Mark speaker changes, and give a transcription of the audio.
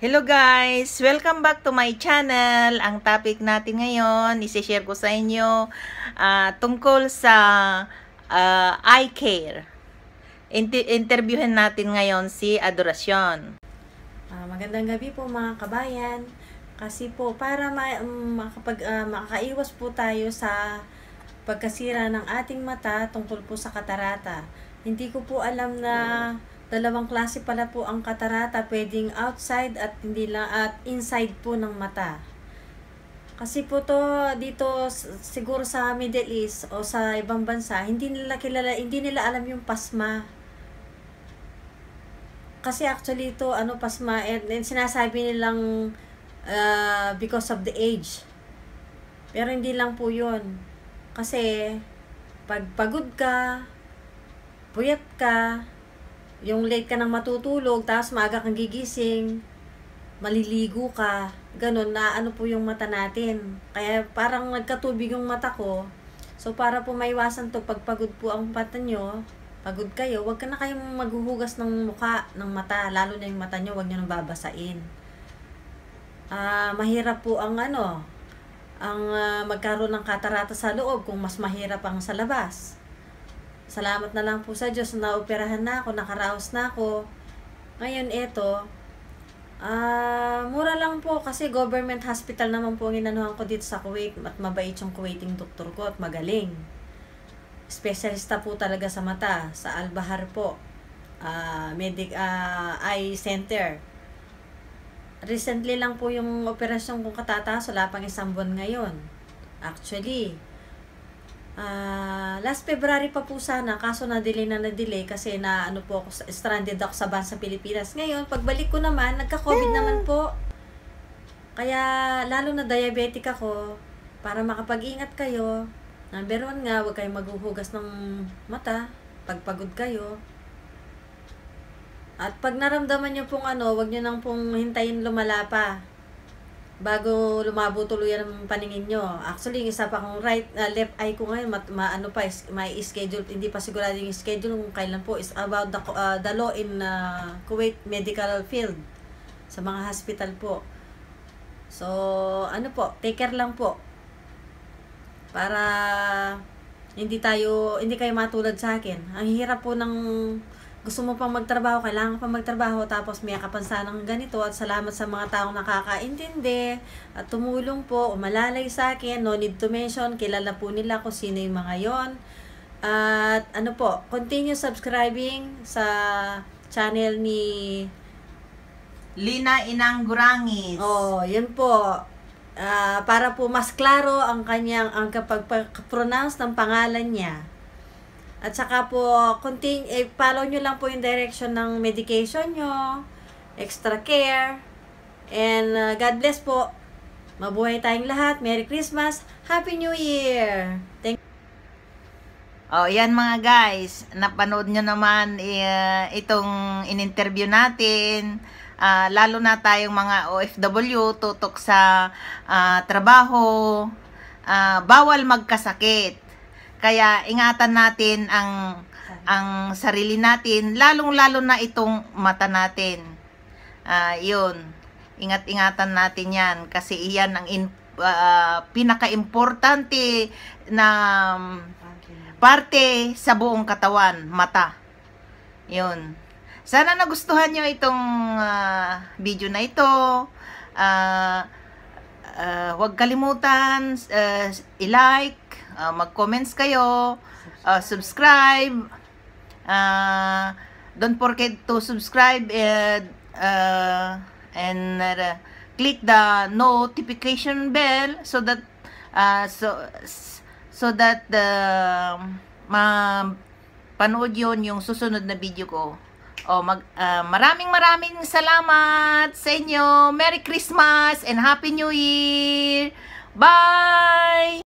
Speaker 1: Hello guys! Welcome back to my channel. Ang topic natin ngayon, isi-share ko sa inyo uh, tungkol sa uh, eye care. Inter interviewin natin ngayon si Adorasyon.
Speaker 2: Uh, ah, magandang gabi po mga kabayan. Kasi po, para ma makapag, uh, makaiwas po tayo sa pagkasira ng ating mata tungkol po sa katarata. Hindi ko po alam na... Hmm Dalawang klase pala po ang katarata, pwedeng outside at hindi lang at inside po ng mata. Kasi po to dito siguro sa Middle East o sa ibang bansa, hindi nila kilala, hindi nila alam yung pasma. Kasi actually ito ano pasma and, eh, and eh, sinasabi nilang uh, because of the age. Pero hindi lang po 'yon. Kasi pag pagod ka, puyat ka, yung late ka nang matutulog, tapos maaga kang gigising, maliligo ka, ganun na ano po yung mata natin. Kaya parang nagkatubig yung mata ko. So para po maiwasan to, pagpagod po ang mata nyo, pagod kayo, wag ka na kayong maghuhugas ng muka, ng mata, lalo na yung mata nyo, wag nyo nang babasain. Uh, mahirap po ang ano, ang uh, magkaroon ng katarata sa loob kung mas mahirap ang sa labas. Salamat na lang po sa Diyos na naoperahan na ako, nakaraos na ako. Ngayon, ito, ah, uh, mura lang po kasi government hospital naman po ang inanuhan ko dito sa Kuwait at mabait yung Kuwaiting doktor ko at magaling. Specialista po talaga sa mata, sa Albahar po. Uh, medic uh, eye center. Recently lang po yung operasyon kong katatas, wala pang isang buwan ngayon. Actually, Uh, last February pa po sana, kaso na-delay na na-delay kasi na ano po ako, stranded ako sa van sa Pilipinas. Ngayon, pagbalik ko naman, nagka-COVID naman po. Kaya lalo na diabetic ako, para makapag-ingat kayo. Number one nga, huwag kayong maghuhugas ng mata, pagpagod kayo. At pag naramdaman nyo pong ano, huwag nyo nang pong hintayin lumala pa bago lumabo tuloy ang paningin nyo. Actually, isa pa kong right, uh, left eye ko ngayon, ma, ma ano pa, is, may schedule, hindi pa sigurado yung schedule kung kailan po, is about the, uh, the law in uh, Kuwait medical field, sa mga hospital po. So, ano po, take care lang po. Para hindi tayo, hindi kayo matulad sa akin. Ang hirap po ng gusto mo pang magtrabaho, kailangan pang magtrabaho, tapos may kapansanang ganito at salamat sa mga taong nakakaintindi at tumulong po, umalalay sa akin, no need to mention, kilala po nila kung sino yung mga yon. At ano po, continue subscribing sa channel ni Lina Inanggurangis. Oh, yun po. Uh, para po mas klaro ang kanyang ang kapag pronounce ng pangalan niya. At saka po, continue, eh, follow nyo lang po yung direction ng medication nyo, extra care, and uh, God bless po. Mabuhay tayong lahat. Merry Christmas.
Speaker 1: Happy New Year. Thank Oh, yan mga guys. Napanood nyo naman uh, itong in-interview natin. Uh, lalo na tayong mga OFW, tutok sa uh, trabaho. Uh, bawal magkasakit kaya ingatan natin ang ang sarili natin, lalong-lalo na itong mata natin. Uh, yun, ingat-ingatan natin yan kasi iyan ang in, uh, ah, pinaka-importante na um, parte sa buong katawan, mata. Yun. Sana nagustuhan nyo itong uh, video na ito. Uh, uh, huwag kalimutan, uh, i-like, Uh, mag-comments kayo, uh, subscribe. Uh, don't forget to subscribe and uh, and uh, click the notification bell so that uh, so so that the uh, um, ma panood yon yung susunod na video ko. Oh, mag, uh, maraming maraming salamat sa inyo. Merry Christmas and Happy New Year. Bye!